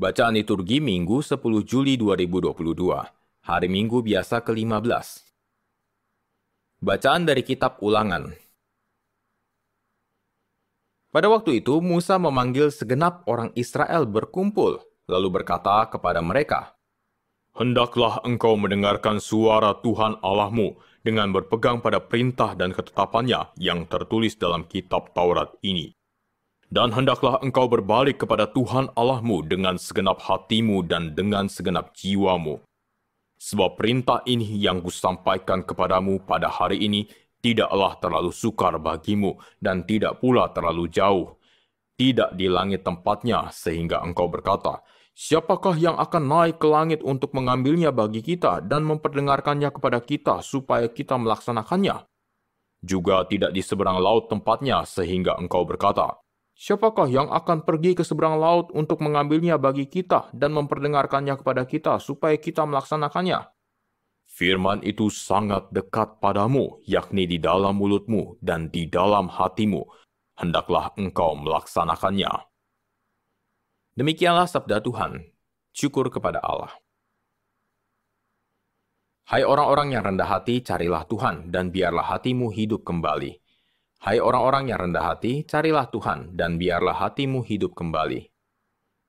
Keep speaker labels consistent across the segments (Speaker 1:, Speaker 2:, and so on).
Speaker 1: Bacaan liturgi Minggu 10 Juli 2022, hari Minggu biasa ke-15. Bacaan dari kitab Ulangan. Pada waktu itu Musa memanggil segenap orang Israel berkumpul, lalu berkata kepada mereka, Hendaklah engkau mendengarkan suara Tuhan Allahmu dengan berpegang pada perintah dan ketetapannya yang tertulis dalam kitab Taurat ini. Dan hendaklah engkau berbalik kepada Tuhan Allahmu dengan segenap hatimu dan dengan segenap jiwamu. Sebab perintah ini yang kusampaikan kepadamu pada hari ini tidaklah terlalu sukar bagimu dan tidak pula terlalu jauh. Tidak di langit tempatnya sehingga engkau berkata, Siapakah yang akan naik ke langit untuk mengambilnya bagi kita dan memperdengarkannya kepada kita supaya kita melaksanakannya? Juga tidak di seberang laut tempatnya sehingga engkau berkata, Siapakah yang akan pergi ke seberang laut untuk mengambilnya bagi kita dan memperdengarkannya kepada kita supaya kita melaksanakannya? Firman itu sangat dekat padamu, yakni di dalam mulutmu dan di dalam hatimu. Hendaklah engkau melaksanakannya. Demikianlah sabda Tuhan. Syukur kepada Allah. Hai orang-orang yang rendah hati, carilah Tuhan, dan biarlah hatimu hidup kembali. Hai orang-orang yang rendah hati, carilah Tuhan, dan biarlah hatimu hidup kembali.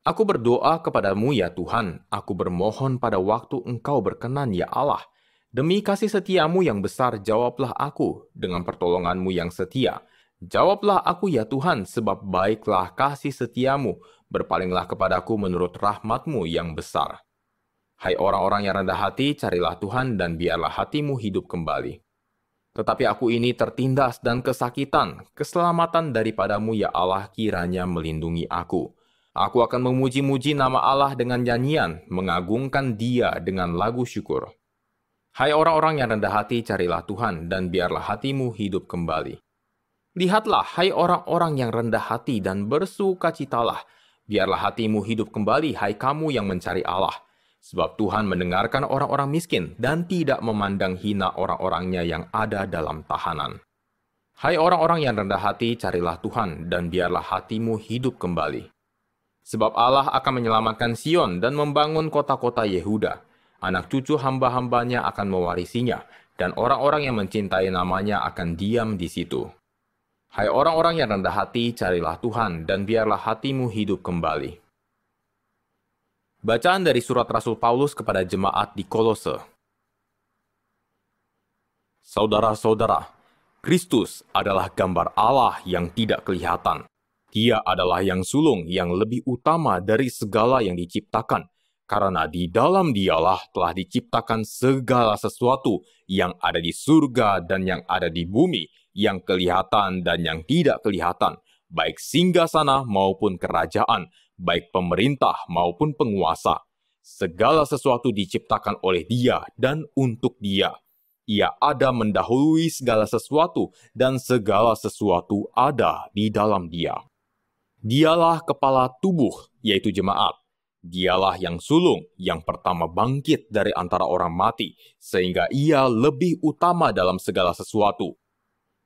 Speaker 1: Aku berdoa kepadamu ya Tuhan, aku bermohon pada waktu engkau berkenan ya Allah. Demi kasih setiamu yang besar, jawablah aku dengan pertolonganmu yang setia. Jawablah aku ya Tuhan, sebab baiklah kasih setiamu, berpalinglah kepadaku menurut rahmatmu yang besar. Hai orang-orang yang rendah hati, carilah Tuhan dan biarlah hatimu hidup kembali. Tetapi aku ini tertindas dan kesakitan. Keselamatan daripadamu ya Allah kiranya melindungi aku. Aku akan memuji-muji nama Allah dengan nyanyian, mengagungkan dia dengan lagu syukur. Hai orang-orang yang rendah hati, carilah Tuhan, dan biarlah hatimu hidup kembali. Lihatlah, hai orang-orang yang rendah hati dan bersukacitalah, biarlah hatimu hidup kembali, hai kamu yang mencari Allah. Sebab Tuhan mendengarkan orang-orang miskin dan tidak memandang hina orang-orangnya yang ada dalam tahanan. Hai orang-orang yang rendah hati, carilah Tuhan, dan biarlah hatimu hidup kembali. Sebab Allah akan menyelamatkan Sion dan membangun kota-kota Yehuda. Anak cucu hamba-hambanya akan mewarisinya, dan orang-orang yang mencintai namanya akan diam di situ. Hai orang-orang yang rendah hati, carilah Tuhan, dan biarlah hatimu hidup kembali. Bacaan dari surat Rasul Paulus kepada jemaat di Kolose. Saudara-saudara, Kristus adalah gambar Allah yang tidak kelihatan. Dia adalah yang sulung yang lebih utama dari segala yang diciptakan, karena di dalam dialah telah diciptakan segala sesuatu yang ada di surga dan yang ada di bumi, yang kelihatan dan yang tidak kelihatan, baik singgasana maupun kerajaan, baik pemerintah maupun penguasa. Segala sesuatu diciptakan oleh Dia dan untuk Dia. Ia ada mendahului segala sesuatu, dan segala sesuatu ada di dalam Dia. Dialah kepala tubuh, yaitu jemaat. Dialah yang sulung, yang pertama bangkit dari antara orang mati, sehingga ia lebih utama dalam segala sesuatu.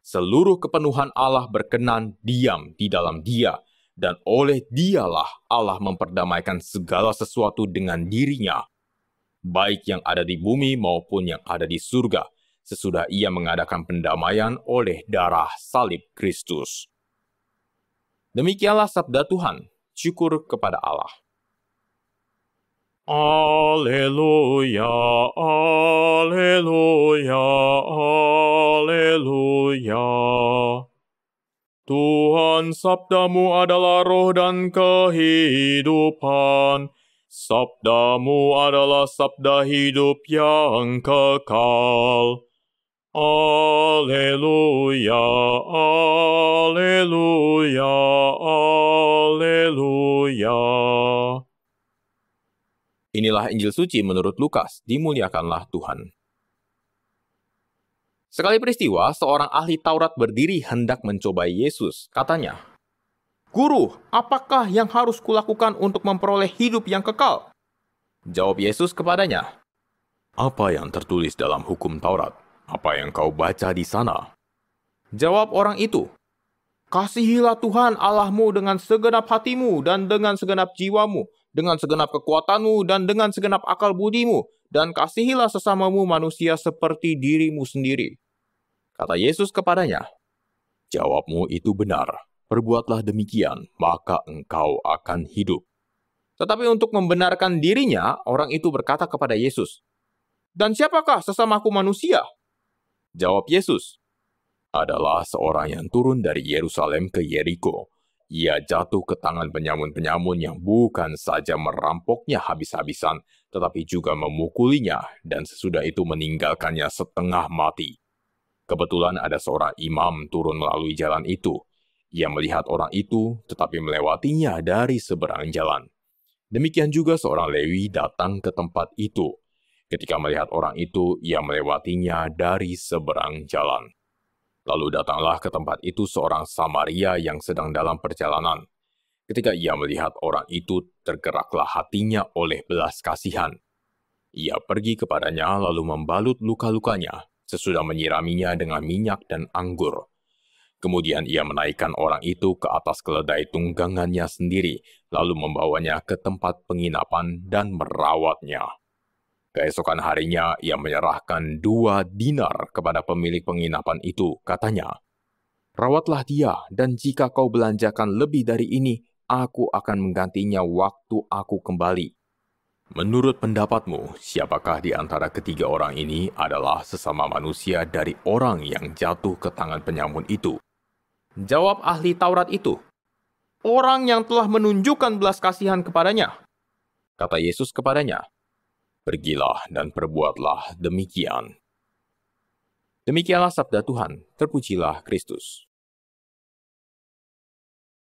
Speaker 1: Seluruh kepenuhan Allah berkenan diam di dalam Dia, dan oleh dialah Allah memperdamaikan segala sesuatu dengan dirinya, baik yang ada di bumi maupun yang ada di surga, sesudah ia mengadakan pendamaian oleh darah salib Kristus. Demikianlah sabda Tuhan, syukur kepada Allah. Alleluia, Alleluia, Alleluia. Tuhan sabdamu adalah roh dan kehidupan. Sabdamu adalah sabda hidup yang kekal. Aleluya, aleluya, aleluya. Inilah Injil suci menurut Lukas, dimuliakanlah Tuhan. Sekali peristiwa, seorang ahli Taurat berdiri hendak mencobai Yesus. Katanya, Guru, apakah yang harus kulakukan untuk memperoleh hidup yang kekal? Jawab Yesus kepadanya, Apa yang tertulis dalam hukum Taurat? Apa yang kau baca di sana? Jawab orang itu, Kasihilah Tuhan Allahmu dengan segenap hatimu dan dengan segenap jiwamu, dengan segenap kekuatanmu dan dengan segenap akal budimu, dan kasihilah sesamamu manusia seperti dirimu sendiri. Kata Yesus kepadanya, Jawabmu itu benar, perbuatlah demikian, maka engkau akan hidup. Tetapi untuk membenarkan dirinya, orang itu berkata kepada Yesus, Dan siapakah sesamaku manusia? Jawab Yesus, adalah seorang yang turun dari Yerusalem ke Yeriko. Ia jatuh ke tangan penyamun-penyamun yang bukan saja merampoknya habis-habisan, tetapi juga memukulinya dan sesudah itu meninggalkannya setengah mati. Kebetulan ada seorang imam turun melalui jalan itu. Ia melihat orang itu, tetapi melewatinya dari seberang jalan. Demikian juga seorang Lewi datang ke tempat itu. Ketika melihat orang itu, ia melewatinya dari seberang jalan. Lalu datanglah ke tempat itu seorang Samaria yang sedang dalam perjalanan. Ketika ia melihat orang itu, tergeraklah hatinya oleh belas kasihan. Ia pergi kepadanya lalu membalut luka-lukanya sesudah menyiraminya dengan minyak dan anggur. Kemudian ia menaikkan orang itu ke atas keledai tunggangannya sendiri, lalu membawanya ke tempat penginapan dan merawatnya. Keesokan harinya, ia menyerahkan dua dinar kepada pemilik penginapan itu, katanya, Rawatlah dia, dan jika kau belanjakan lebih dari ini, aku akan menggantinya waktu aku kembali. Menurut pendapatmu, siapakah di antara ketiga orang ini adalah sesama manusia dari orang yang jatuh ke tangan penyamun itu? Jawab ahli Taurat itu, orang yang telah menunjukkan belas kasihan kepadanya. Kata Yesus kepadanya, Pergilah dan perbuatlah demikian. Demikianlah sabda Tuhan, terpujilah Kristus.